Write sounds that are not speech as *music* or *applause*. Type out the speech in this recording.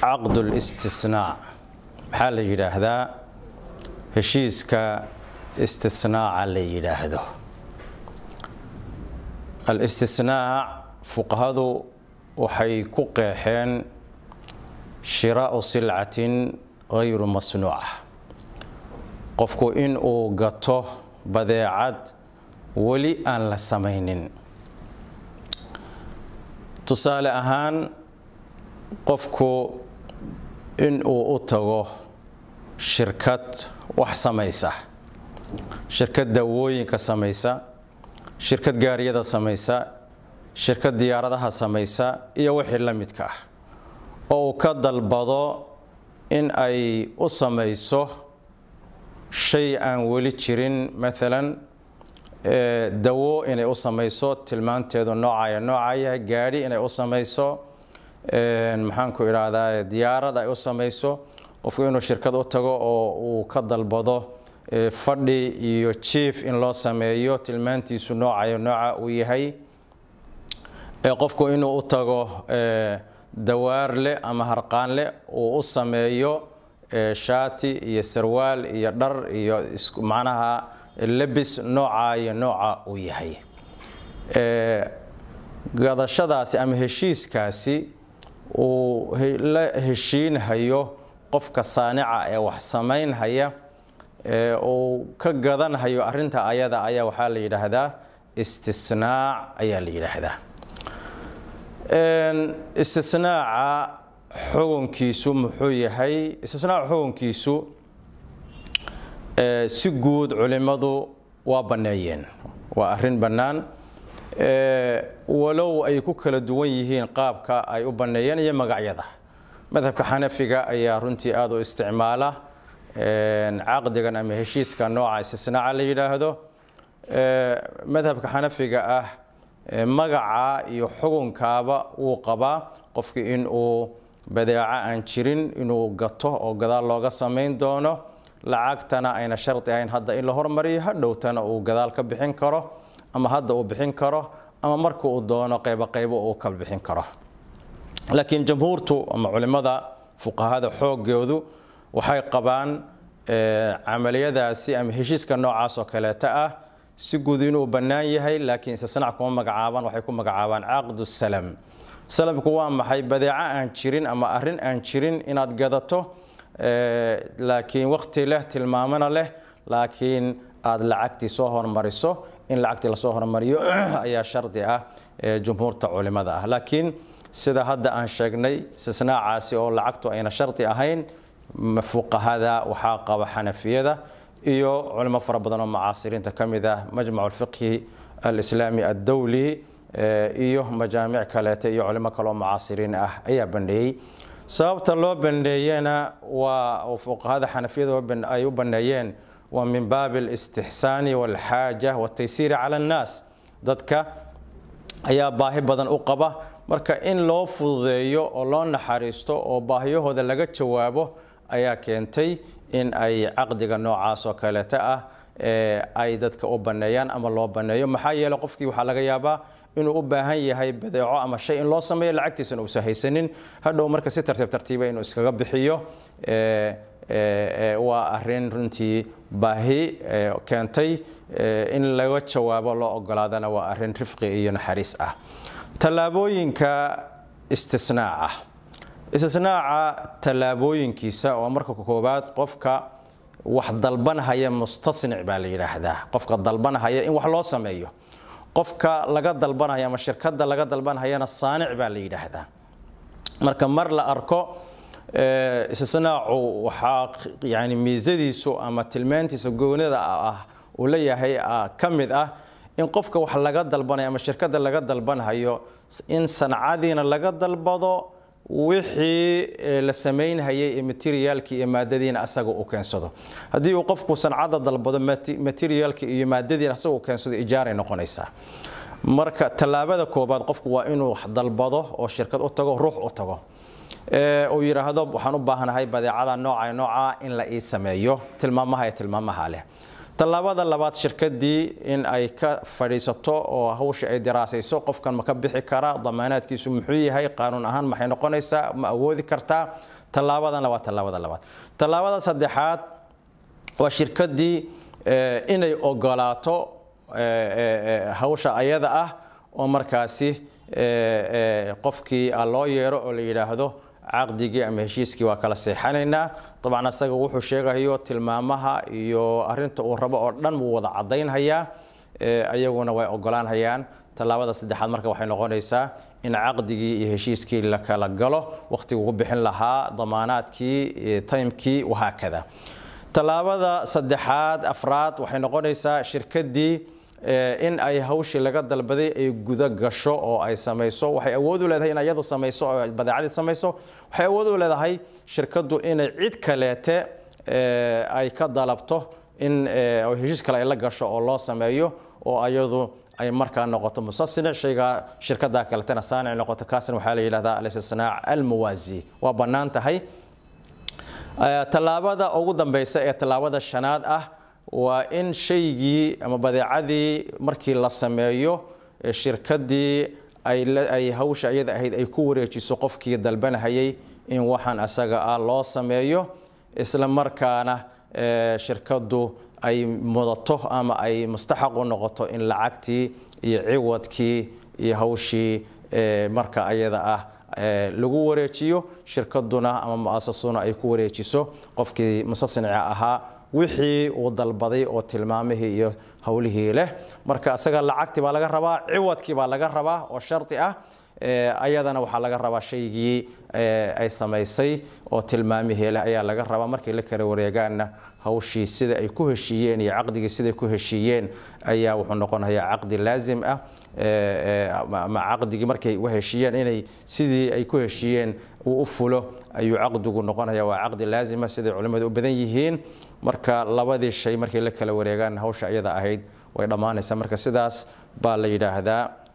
caqdu listisnaac maxaa la yidhaahdaa heshiiska istisnaaca la yidhaahdo alistisnaac fuqahadu waxay ku qeexeen shiraa'u silcatin gayru masnuuca qofku in uu gato badeecad weli aan la samaynin tusaale ahaan qofku in uu u tago shirkad wax samaysa shirkad dawooyinka samaysa shirkad gaariyada samaysa shirkad diyaaradaha samaysa iyo wixii la midka ah oo uu ka dalbado in ay u samayso shay aan weli jirin maalan dawo inay u samayso tilmaanteedu noocaya noocaya gaadhi inay u samayso maxaanku idhaahdaa diyaarad ay u samayso qofku inuu shirkad u tago oo uu ka dalbado fadhi iyo jief in loo sameeyo tilmaantiisu noocayo nooca uu yahay qofku inuu u tago dawaar ama harqaanle uu u sameeyo shaati iyo sarwaal iyo dhar iyo macnaha lebis noocayo nooca uu yahay gadashadaasi ama heshiiskaasi uu la heshiinhayo qofka saanica ee wax samaynhaya ee uu ka gadanhayo arinta ayada ayaa waxaa la yidhaahdaa istisnaac ayaa la yidhaahdaa istisnaaca xukunkiisu muxuu yahay istisnaaca xukunkiisu si guud culimmadu waa banneeyeen waa arin bannaan walow ay ku kala duwan yihiin qaabka ay u baneeyeen iyo magacyada madhabka xanafiga ayaa runtii aada u isticmaala caqdigan ama heshiiska nooca istisnaaca la yidhaahdo madhabka xanafiga ah magaca iyo xugunkaaba wuu qabaa qofki inuu badeeco aan jirin inuu gato oo gadaal looga samayn doono lacagtana ayna shardi ahayn hadda in la hormariyo hadhowtana uu gadaal ka bixin karo ama hadda uu bixin karo ama marka uu doono qaybo qaybo uu kala bixin karo laakiin jamhuurtu ama culimmada fuqahada xoogoodu waxay qabaan camaliyadaasi ama heshiiska noocaas kaleeta ah si guud inuu bannaan yahay laakiin istisnaac kuma magacaabaan waxay ku magacaabaan caqdu salam salamku waa maxay badeeco aan jirin ama arrin aan jirin inaad gadato laakiin waqti leh tilmaamana leh laakiin aad lacagtii soo hormariso in lacagtii lasoo hormariyo *clears throat* ayaa shardi ah ee jumhuurta culimada ah laakiin sida hadda aan sheegnay istisnaacaasi oo lacagtu ayna shardi ahayn fuqahada waxaa qaba xanafiyada iyo culimo fara badan oo mucaasiriinta ka mid ah majmacu alfiqhi alislaami addawli eh, iyo majaamic kaleete iyo culimo kale oo mucaasiriin ah ayaa bandheeyey sababta loo bandheeyena waa fuqahada xanafiyada ay u bandheeyeen waa min baabi alistixsaani walxaaja wataysiiri cala annaas dadka ayaa baahi badan u qaba marka in loo fududeeyo oo loo naxariisto oo baahiyahooda laga jawaabo ayaa keentay in ay caqdiga noocaas oo kaleeta ah ay dadka u banneeyaan ama loo banneeyo maxaa yeele qofkii waxaa laga yaabaa inuu u baahan yahay badeeco ama shay in loo sameeyo lacagtiisana uusa haysanin hadhow marka si tartiib tartiiba ah inuu iskaga bixiyo waa arin runtii baahi keentay in laga jawaabo loo ogolaadana waa arin rifqi iyo naxariis ah tallaabooyinka istisnaaca istisnaaca tallaabooyinkiisa oo marka koobaad qofka wax dalbanahaya mustasnic baa la yidhaahdaa qofka dalbanahaya in wax loo sameeyo qofka laga dalbanaya ama shirkada laga dalbanhayana saanic baa la yidhaahdaa marka mar la arko isla eh, sanaacu waxaa yani miisadiisu ama tilmaantiisa goonada ah uu leeyahay ka mid ah in qofka wax laga dalbanayo ama shirkadda laga dalbanhayo in sancadiina laga dalbado wixii eh, la samaynhayay ee materiaalkii iyo maadadiina asaga uu keensado haddii uu qofku sancada dalbado materiaalkii iyo maadadiina asaga uu keensado ijaaray noqonaysaa marka tallaabada koobaad qofku waa inuu wax dalbado oo shirkad u tago ruux u tago uu eh, yidhaahdo waxaan u baahanahay badeecada nooca nooca in la ii sameeyo tilmaamaha ee tilmaamaha leh tallaabada labaad shirkadii in ay ka fadhiisato oo hawsha ay daraasayso qofkan ma ka bixi karaa damaanaadkiisu muxuu yahay qaanuun ahaan maxay noqonaysaa ma awoodi kartaa tallaabadanna waa tallaabada labaad tallaabada saddexaad waa shirkadii eh, inay ogolaato eh, hawsha ayada ah oo markaasi eh, eh, qofkii loo yeero oo la yidhaahdo caqdigii ama heshiiskii waa kala seexanaynaa dabcan asaga wuxuu sheegayo tilmaamaha iyo arinta uu rabo oo dhan wuu wada cadaynhayaa eh, ayaguna way ogolaanhayaan tallaabada saddexaad marka waxay noqonaysaa in caqdigii iyo heshiiskii la kala galo wakhtiga ugu bixin lahaa damaanaadkii timekii wahaakada tallaabada saddexaad afraad waxay noqonaysaa shirkadii Eh, in ay hawshii laga dalbaday ay guda gasho oo ay samayso waxay awood u leedahay in iyadu samayso oo badeecadii samayso waxay awood u leedahay shirkaddu inay cid kaleete eh, ay ka dalabto in eh, heshiis kale ay la gasho oo loo sameeyo oo ayadu ay markaa noqoto musasinic shaygaa shirkada kaletena saanic noqoto kaasna waxaa la yidhahdaa alistisnaac almuwaasi waa bannaan tahay tallaabada ugu dambaysa ee tallaabada shanaad ah waa in shaygii ama badeecadii markii la sameeyo shirkadii ay hawsha iyada ahayd ay ku wareejiso qofkii dalbanahayay in waxaan asaga ah loo sameeyo isla markaana shirkaddu ay mudato ama ay mustaxaq u noqoto in lacagtii iyo ciwadkii iyo hawshii marka ayada ah lagu wareejiyo shirkaduna ama mu ay ku wareejiso qofkii mustasanica ahaa wixii uu dalbaday oo tilmaamihii iyo howlihii leh marka isaga lacagtii baa laga rabaa ciwadkii baa laga rabaa oo shardi ah eh, ayadana waxaa laga rabaa shaygii eh, ay samaysay oo tilmaamihii leh ayaa laga rabaa markay la kala wareegaanna hawshii sida ay ku heshiiyeen iyo caqdigii siday ku heshiiyeen ayaa wuxuu noqonayaa caqdi laazim ah ama eh, caqdigii markay heshiiyeen inay sidii ay ku heshiiyeen uu u fulo ayuu caqdigu noqonaya waa caqdi laazima ah, siday culimmadu u badan yihiin marka labadii shay markay la kala wareegaan hawsha iyada ahayd way dhammaanaysaa marka sidaas baa la yidhaahdaa